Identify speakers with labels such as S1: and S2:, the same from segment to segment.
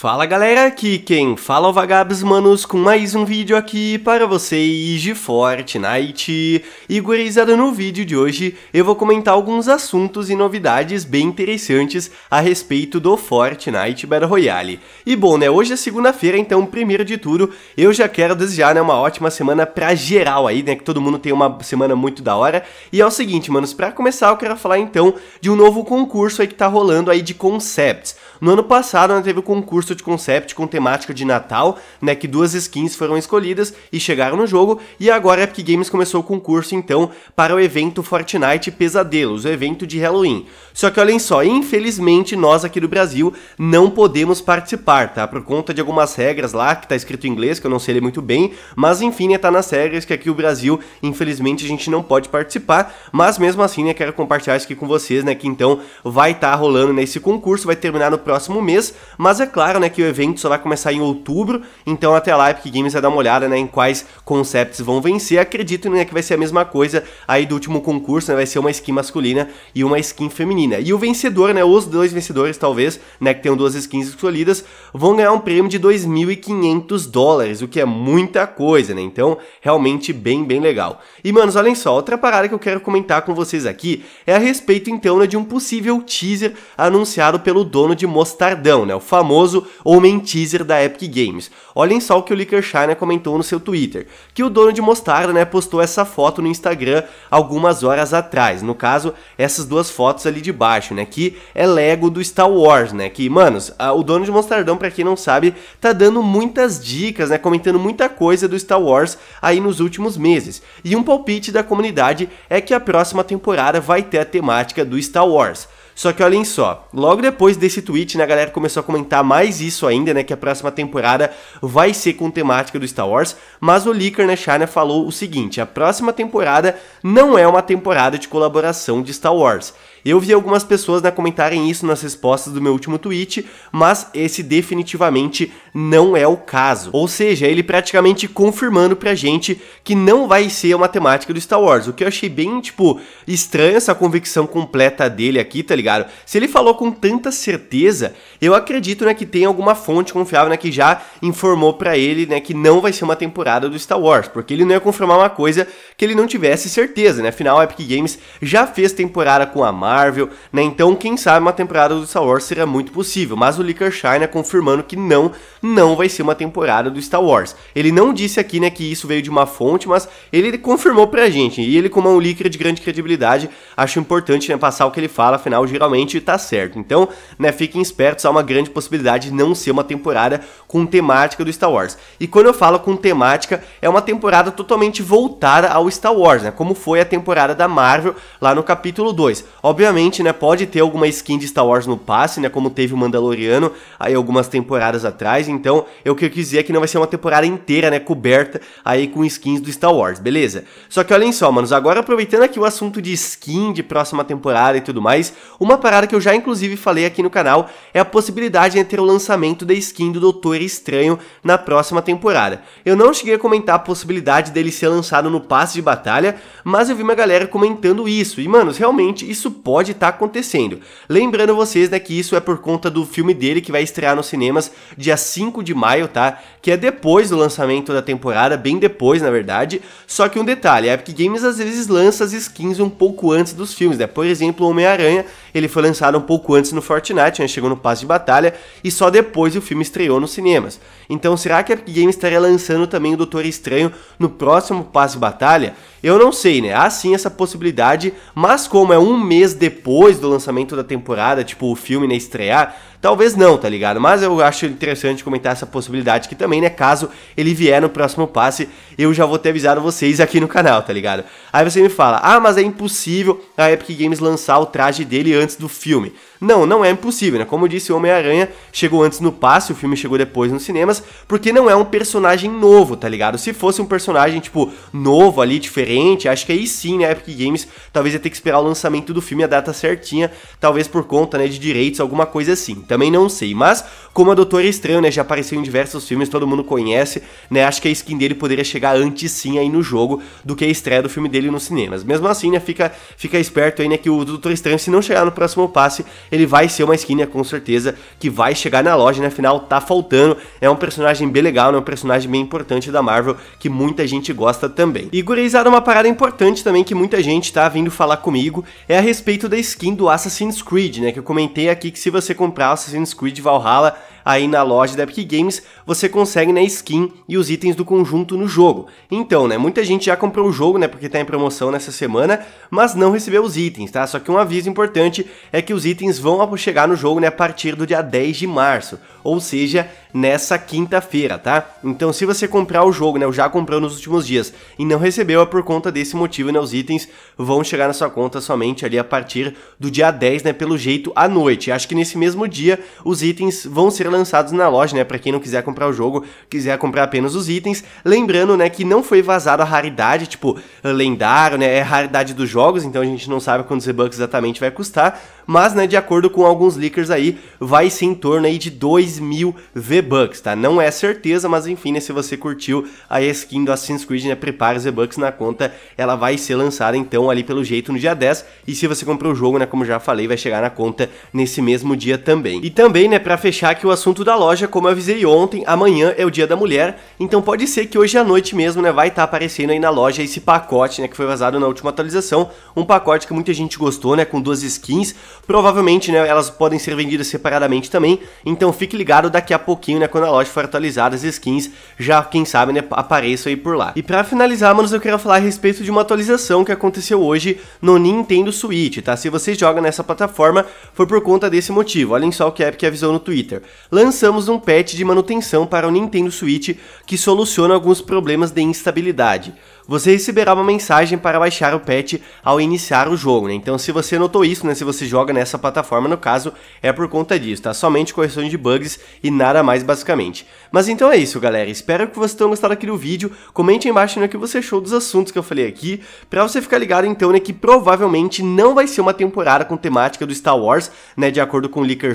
S1: Fala galera, aqui quem fala é o Vagabes Manos com mais um vídeo aqui para vocês de Fortnite. E gurizada, no vídeo de hoje eu vou comentar alguns assuntos e novidades bem interessantes a respeito do Fortnite Battle Royale. E bom, né, hoje é segunda-feira, então primeiro de tudo eu já quero desejar né, uma ótima semana pra geral aí, né, que todo mundo tem uma semana muito da hora. E é o seguinte, manos, pra começar eu quero falar então de um novo concurso aí que tá rolando aí de concepts. No ano passado, né, teve o um concurso de concept com temática de Natal, né, que duas skins foram escolhidas e chegaram no jogo, e agora a Epic Games começou o concurso, então, para o evento Fortnite Pesadelos, o evento de Halloween. Só que olhem só, infelizmente nós aqui do Brasil não podemos participar, tá? Por conta de algumas regras lá, que tá escrito em inglês, que eu não sei ler muito bem, mas enfim, né, tá nas regras que aqui o Brasil, infelizmente, a gente não pode participar, mas mesmo assim, né, quero compartilhar isso aqui com vocês, né, que então vai estar tá rolando nesse né, concurso, vai terminar no próximo próximo mês, mas é claro, né, que o evento só vai começar em outubro, então até lá a Epic Games vai dar uma olhada, né, em quais concepts vão vencer. Acredito, né, que vai ser a mesma coisa aí do último concurso, né, vai ser uma skin masculina e uma skin feminina. E o vencedor, né, os dois vencedores talvez, né, que tenham duas skins escolhidas, vão ganhar um prêmio de 2.500 dólares, o que é muita coisa, né? Então, realmente bem, bem legal. E, manos, olhem só, outra parada que eu quero comentar com vocês aqui é a respeito, então, né, de um possível teaser anunciado pelo dono de Modern Mostardão, né? O famoso homem teaser da Epic Games. Olhem só o que o Licker Shiner comentou no seu Twitter, que o dono de Mostarda, né, postou essa foto no Instagram algumas horas atrás. No caso, essas duas fotos ali de baixo, né, que é Lego do Star Wars, né? Que, manos, a, o dono de Mostardão, para quem não sabe, tá dando muitas dicas, né, comentando muita coisa do Star Wars aí nos últimos meses. E um palpite da comunidade é que a próxima temporada vai ter a temática do Star Wars. Só que olhem só, logo depois desse tweet, né, a galera começou a comentar mais isso ainda, né, que a próxima temporada vai ser com temática do Star Wars, mas o Licker, né, Shana, falou o seguinte, a próxima temporada não é uma temporada de colaboração de Star Wars. Eu vi algumas pessoas né, comentarem isso nas respostas do meu último tweet, mas esse definitivamente não é o caso. Ou seja, ele praticamente confirmando pra gente que não vai ser uma temática do Star Wars, o que eu achei bem, tipo, estranha essa convicção completa dele aqui, tá ligado? Se ele falou com tanta certeza, eu acredito, né, que tem alguma fonte confiável, né, que já informou para ele, né, que não vai ser uma temporada do Star Wars, porque ele não ia confirmar uma coisa que ele não tivesse certeza, né? Afinal, a Epic Games já fez temporada com a Marvel, Marvel, né? Então, quem sabe uma temporada do Star Wars será muito possível, mas o Lickershine é né, confirmando que não, não vai ser uma temporada do Star Wars. Ele não disse aqui, né, que isso veio de uma fonte, mas ele confirmou pra gente. E ele, como é um Licker de grande credibilidade, acho importante né, passar o que ele fala, afinal, geralmente tá certo. Então, né, fiquem espertos, há uma grande possibilidade de não ser uma temporada com temática do Star Wars. E quando eu falo com temática, é uma temporada totalmente voltada ao Star Wars, né? Como foi a temporada da Marvel lá no capítulo 2. Obviamente, Obviamente, né, pode ter alguma skin de Star Wars no passe, né, como teve o Mandaloriano aí algumas temporadas atrás, então eu queria dizer que não vai ser uma temporada inteira, né, coberta aí com skins do Star Wars, beleza? Só que olhem só, manos, agora aproveitando aqui o assunto de skin de próxima temporada e tudo mais, uma parada que eu já inclusive falei aqui no canal é a possibilidade de né, ter o lançamento da skin do Doutor Estranho na próxima temporada. Eu não cheguei a comentar a possibilidade dele ser lançado no passe de batalha, mas eu vi uma galera comentando isso, e manos, realmente isso pode pode estar tá acontecendo. Lembrando vocês, né, que isso é por conta do filme dele que vai estrear nos cinemas dia 5 de maio, tá? Que é depois do lançamento da temporada, bem depois, na verdade. Só que um detalhe, a Epic Games às vezes lança as skins um pouco antes dos filmes, né? Por exemplo, Homem-Aranha, ele foi lançado um pouco antes no Fortnite, né? Chegou no passe de batalha e só depois o filme estreou nos cinemas. Então, será que a Epic Games estaria lançando também o Doutor Estranho no próximo passe de batalha? Eu não sei, né? Há sim essa possibilidade, mas como é um mês depois do lançamento da temporada, tipo, o filme né, estrear, Talvez não, tá ligado? Mas eu acho interessante comentar essa possibilidade que também, né? Caso ele vier no próximo passe, eu já vou ter avisado vocês aqui no canal, tá ligado? Aí você me fala, ah, mas é impossível a Epic Games lançar o traje dele antes do filme. Não, não é impossível, né? Como eu disse, o Homem-Aranha chegou antes no passe, o filme chegou depois nos cinemas, porque não é um personagem novo, tá ligado? Se fosse um personagem, tipo, novo ali, diferente, acho que aí sim, né? A Epic Games talvez ia ter que esperar o lançamento do filme, a data certinha, talvez por conta, né, de direitos, alguma coisa assim. Também não sei, mas como a Doutora Estranho, né, já apareceu em diversos filmes, todo mundo conhece, né, acho que a skin dele poderia chegar antes sim aí no jogo do que a estreia do filme dele nos cinemas. Mesmo assim, né, fica, fica esperto aí, né, que o Doutor Estranho, se não chegar no próximo passe, ele vai ser uma skin, né, com certeza, que vai chegar na loja, né, afinal tá faltando, é um personagem bem legal, né, um personagem bem importante da Marvel, que muita gente gosta também. E gurizada, uma parada importante também que muita gente tá vindo falar comigo, é a respeito da skin do Assassin's Creed, né, que eu comentei aqui que se você comprar Assassin's Creed Valhalla aí na loja da Epic Games, você consegue né, skin e os itens do conjunto no jogo. Então, né, muita gente já comprou o jogo, né, porque está em promoção nessa semana, mas não recebeu os itens, tá? Só que um aviso importante é que os itens vão chegar no jogo, né, a partir do dia 10 de março, ou seja, nessa quinta-feira, tá? Então, se você comprar o jogo, né, ou já comprou nos últimos dias e não recebeu, é por conta desse motivo, né, os itens vão chegar na sua conta somente ali a partir do dia 10, né, pelo jeito à noite. Acho que nesse mesmo dia os itens vão ser lançados na loja, né, para quem não quiser comprar o jogo, quiser comprar apenas os itens. Lembrando, né, que não foi vazado a raridade, tipo, lendário, né, é raridade dos jogos, então a gente não sabe quantos bucks exatamente vai custar, mas, né, de acordo com alguns leakers aí, vai ser em torno aí de 2 mil V-Bucks, tá? Não é certeza, mas enfim, né, se você curtiu a skin do Assassin's Creed, né, prepara os V-Bucks na conta, ela vai ser lançada então ali pelo jeito no dia 10, e se você comprou o jogo, né, como já falei, vai chegar na conta nesse mesmo dia também. E também, né, para fechar que o assunto da loja, como eu avisei ontem, amanhã é o Dia da Mulher, então pode ser que hoje à noite mesmo, né, vai estar tá aparecendo aí na loja esse pacote, né, que foi vazado na última atualização, um pacote que muita gente gostou, né, com duas skins, provavelmente, né, elas podem ser vendidas separadamente também, então fique ligado daqui a pouquinho, né, quando a loja for atualizada as skins, já, quem sabe, né, apareçam aí por lá. E para finalizar, manos, eu queria falar a respeito de uma atualização que aconteceu hoje no Nintendo Switch, tá? Se você joga nessa plataforma, foi por conta desse motivo, olhem só o que a Epic avisou no Twitter lançamos um patch de manutenção para o Nintendo Switch que soluciona alguns problemas de instabilidade. Você receberá uma mensagem para baixar o patch ao iniciar o jogo, né? Então se você notou isso, né, se você joga nessa plataforma no caso, é por conta disso, tá? Somente correção de bugs e nada mais basicamente. Mas então é isso, galera. Espero que vocês tenham gostado aqui do vídeo. Comente aí embaixo né, o que você achou dos assuntos que eu falei aqui, para você ficar ligado então né, que provavelmente não vai ser uma temporada com temática do Star Wars, né, de acordo com o Licker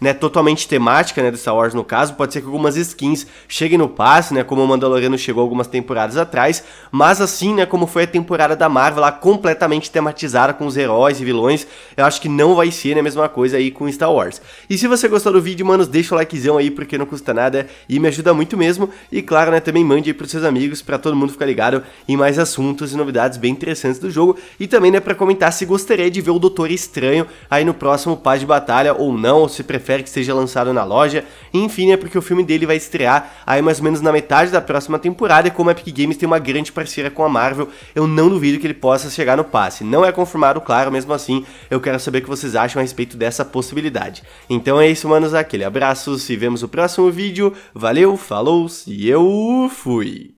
S1: né, totalmente temática temática, né, do Star Wars no caso, pode ser que algumas skins cheguem no passe, né, como o Mandaloriano chegou algumas temporadas atrás, mas assim, né, como foi a temporada da Marvel lá completamente tematizada com os heróis e vilões, eu acho que não vai ser né, a mesma coisa aí com Star Wars. E se você gostou do vídeo, mano deixa o likezão aí porque não custa nada e me ajuda muito mesmo. E claro, né, também mande aí pros seus amigos para todo mundo ficar ligado em mais assuntos e novidades bem interessantes do jogo e também, né, para comentar se gostaria de ver o Doutor Estranho aí no próximo Paz de Batalha ou não, ou se prefere que seja lançado na loja. enfim, é porque o filme dele vai estrear aí mais ou menos na metade da próxima temporada. E como a Epic Games tem uma grande parceria com a Marvel, eu não duvido que ele possa chegar no passe. Não é confirmado, claro, mesmo assim, eu quero saber o que vocês acham a respeito dessa possibilidade. Então é isso, manos. Aquele abraço, se vemos no próximo vídeo. Valeu, falou e eu fui!